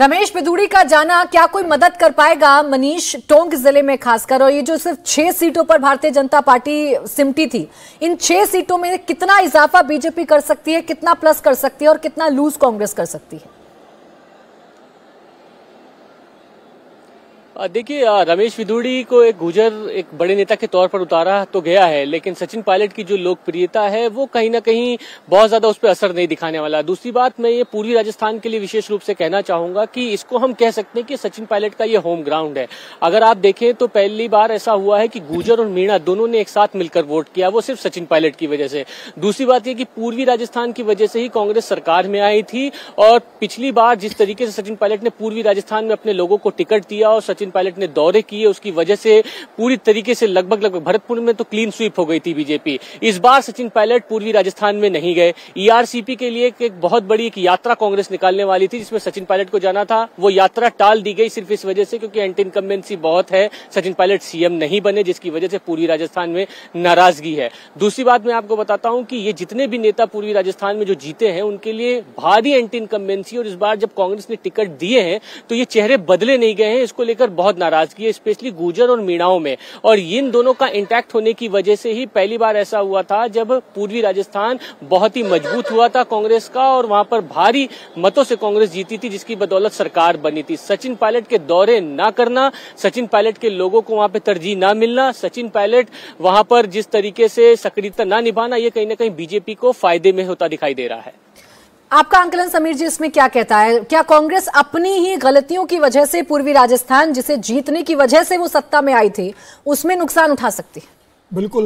रमेश बिदूड़ी का जाना क्या कोई मदद कर पाएगा मनीष टोंक जिले में खासकर और ये जो सिर्फ छह सीटों पर भारतीय जनता पार्टी सिमटी थी इन छह सीटों में कितना इजाफा बीजेपी कर सकती है कितना प्लस कर सकती है और कितना लूज कांग्रेस कर सकती है देखिए रमेश विदुड़ी को एक गुजर एक बड़े नेता के तौर पर उतारा तो गया है लेकिन सचिन पायलट की जो लोकप्रियता है वो कहीं ना कहीं बहुत ज्यादा उस पर असर नहीं दिखाने वाला दूसरी बात मैं ये पूर्वी राजस्थान के लिए विशेष रूप से कहना चाहूंगा कि इसको हम कह सकते हैं कि सचिन पायलट का ये होम ग्राउंड है अगर आप देखें तो पहली बार ऐसा हुआ है कि गुजर और मीणा दोनों ने एक साथ मिलकर वोट किया वो सिर्फ सचिन पायलट की वजह से दूसरी बात यह कि पूर्वी राजस्थान की वजह से ही कांग्रेस सरकार में आई थी और पिछली बार जिस तरीके से सचिन पायलट ने पूर्वी राजस्थान में अपने लोगों को टिकट दिया और सचिन पायलट ने दौरे किए उसकी वजह से पूरी तरीके से लगभग लगभग भरतपुर में तो क्लीन स्वीप हो गई थी बीजेपी इस बार सचिन पायलट पूर्वी राजस्थान में नहीं गए ईआरसीपी e के लिए एक बहुत बड़ी एक यात्रा कांग्रेस निकालने वाली थी जिसमें सचिन पायलट को जाना था वो यात्रा टाल दी गई सिर्फ इस वजह से क्योंकि एंटी इनकम्बेंसी बहुत है सचिन पायलट सीएम नहीं बने जिसकी वजह से पूर्वी राजस्थान में नाराजगी है दूसरी बात मैं आपको बताता हूं कि ये जितने भी नेता पूर्वी राजस्थान में जो जीते हैं उनके लिए भारी एंटी इनकम्बेंसी और इस बार जब कांग्रेस ने टिकट दिए हैं तो ये चेहरे बदले नहीं गए हैं इसको लेकर बहुत नाराजगी है स्पेशली गुजर और मीणाओं में और इन दोनों का इंटैक्ट होने की वजह से ही पहली बार ऐसा हुआ था जब पूर्वी राजस्थान बहुत ही मजबूत हुआ था कांग्रेस का और वहां पर भारी मतों से कांग्रेस जीती थी जिसकी बदौलत सरकार बनी थी सचिन पायलट के दौरे न करना सचिन पायलट के लोगों को वहां पर तरजीह न मिलना सचिन पायलट वहां पर जिस तरीके से सक्रियता न निभाना ये कहीं ना कहीं बीजेपी को फायदे में होता दिखाई दे रहा है आपका आंकलन समीर जी इसमें क्या कहता है क्या कांग्रेस अपनी ही गलतियों की वजह से पूर्वी राजस्थान जिसे जीतने की वजह से वो सत्ता में आई थी उसमें नुकसान उठा सकती है बिल्कुल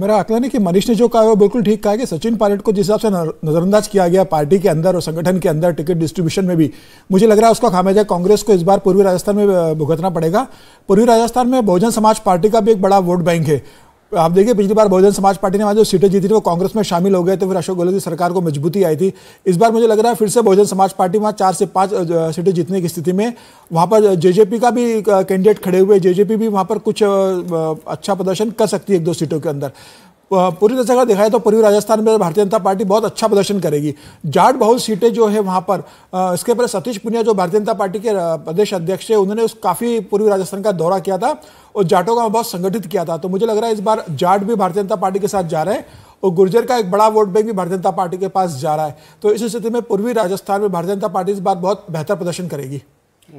मेरा आकलन है कि मनीष ने जो कहा वो बिल्कुल ठीक कहा कि सचिन पायलट को जिस हिसाब से नज़रअंदाज किया गया पार्टी के अंदर और संगठन के अंदर टिकट डिस्ट्रीब्यूशन में भी मुझे लग रहा है उसका खामियाजा कांग्रेस को इस बार पूर्वी राजस्थान में भुगतना पड़ेगा पूर्वी राजस्थान में बहुजन समाज पार्टी का भी एक बड़ा वोट बैंक है आप देखिए पिछली बार बहुजन समाज पार्टी ने वहाँ जो सीटें जीती थी वो कांग्रेस में शामिल हो गए थे फिर अशोक गहलोत की सरकार को मजबूती आई थी इस बार मुझे लग रहा है फिर से बहुजन समाज पार्टी वहाँ चार से पाँच सीटें जीतने की स्थिति में वहाँ पर जेजेपी का भी कैंडिडेट खड़े हुए जेजेपी भी वहाँ पर कुछ अच्छा प्रदर्शन कर सकती है एक दो सीटों के अंदर पूरी तरह अगर दिखाए तो पूर्वी राजस्थान में भारतीय जनता पार्टी बहुत अच्छा प्रदर्शन करेगी जाट बहुल सीटें जो है वहाँ पर इसके पहले सतीश पुनिया जो भारतीय जनता पार्टी के प्रदेश अध्यक्ष थे उन्होंने उस काफ़ी पूर्वी राजस्थान का दौरा किया था और जाटों का बहुत संगठित किया था तो मुझे लग रहा है इस बार जाट भी भारतीय जनता पार्टी के साथ जा रहे हैं और गुर्जर का एक बड़ा वोट बैंक भी भारतीय जनता पार्टी के पास जा रहा है तो इस स्थिति में पूर्वी राजस्थान में भारतीय जनता पार्टी इस बार बहुत बेहतर प्रदर्शन करेगी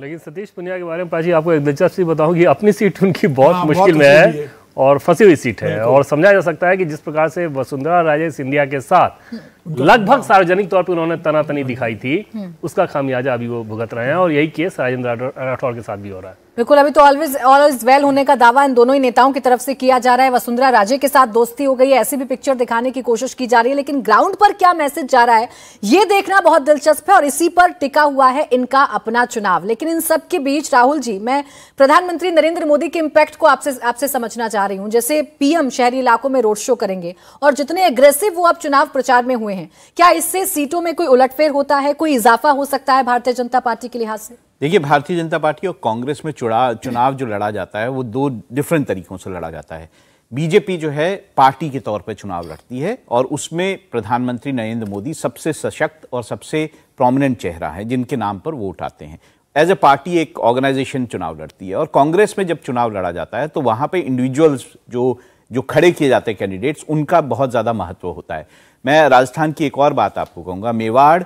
लेकिन सतीश पुनिया के बारे में पाजी आपको एक दिलचस्प बताऊंगी कि अपनी सीट उनकी बहुत हाँ, मुश्किल में है और फंसी हुई सीट है और समझा जा सकता है कि जिस प्रकार से वसुंधरा राजे सिंधिया के साथ हम्म, लगभग सार्वजनिक तौर पर उन्होंने तनातनी हम्म। दिखाई थी हम्म। उसका खामियाजा अभी वो भुगत रहे हैं और यही केस राजेंद्र राठौर के साथ भी हो रहा है बिल्कुल अभी तो ऑलवेज ऑल इज वेल होने का दावा इन दोनों ही नेताओं की तरफ से किया जा रहा है वसुंधरा राजे के साथ दोस्ती हो गई है ऐसी भी पिक्चर दिखाने की कोशिश की जा रही है लेकिन ग्राउंड पर क्या मैसेज जा रहा है ये देखना बहुत दिलचस्प है और इसी पर टिका हुआ है इनका अपना चुनाव लेकिन इन सबके बीच राहुल जी मैं प्रधानमंत्री नरेंद्र मोदी के इम्पैक्ट को आपसे आपसे समझना चाह रही हूँ जैसे पीएम शहरी इलाकों में रोड शो करेंगे और जितने अग्रेसिव वो अब चुनाव प्रचार में हुए हैं क्या इससे सीटों में कोई उलटफेर होता है कोई इजाफा हो सकता है भारतीय जनता पार्टी के लिहाज से देखिए भारतीय जनता पार्टी और कांग्रेस में चुड़ा चुनाव जो लड़ा जाता है वो दो डिफरेंट तरीकों से लड़ा जाता है बीजेपी जो है पार्टी के तौर पर चुनाव लड़ती है और उसमें प्रधानमंत्री नरेंद्र मोदी सबसे सशक्त और सबसे प्रोमिनेंट चेहरा है जिनके नाम पर वोट आते हैं एज ए पार्टी एक ऑर्गेनाइजेशन चुनाव लड़ती है और कांग्रेस में जब चुनाव लड़ा जाता है तो वहाँ पर इंडिविजुअल्स जो जो खड़े किए जाते हैं कैंडिडेट्स उनका बहुत ज़्यादा महत्व होता है मैं राजस्थान की एक और बात आपको कहूँगा मेवाड़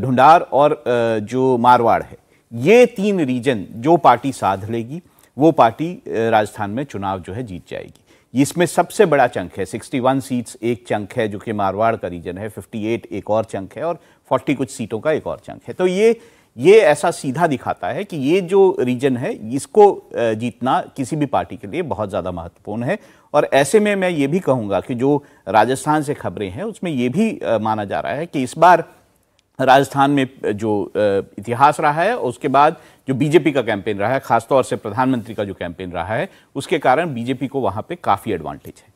ढूंढार और जो मारवाड़ है ये तीन रीजन जो पार्टी साध लेगी वो पार्टी राजस्थान में चुनाव जो है जीत जाएगी इसमें सबसे बड़ा चंक है 61 सीट्स एक चंक है जो कि मारवाड़ का रीजन है 58 एक और चंक है और 40 कुछ सीटों का एक और चंक है तो ये ये ऐसा सीधा दिखाता है कि ये जो रीजन है इसको जीतना किसी भी पार्टी के लिए बहुत ज़्यादा महत्वपूर्ण है और ऐसे में मैं ये भी कहूँगा कि जो राजस्थान से खबरें हैं उसमें ये भी माना जा रहा है कि इस बार राजस्थान में जो इतिहास रहा है उसके बाद जो बीजेपी का कैंपेन रहा है खासतौर से प्रधानमंत्री का जो कैंपेन रहा है उसके कारण बीजेपी को वहां पे काफ़ी एडवांटेज है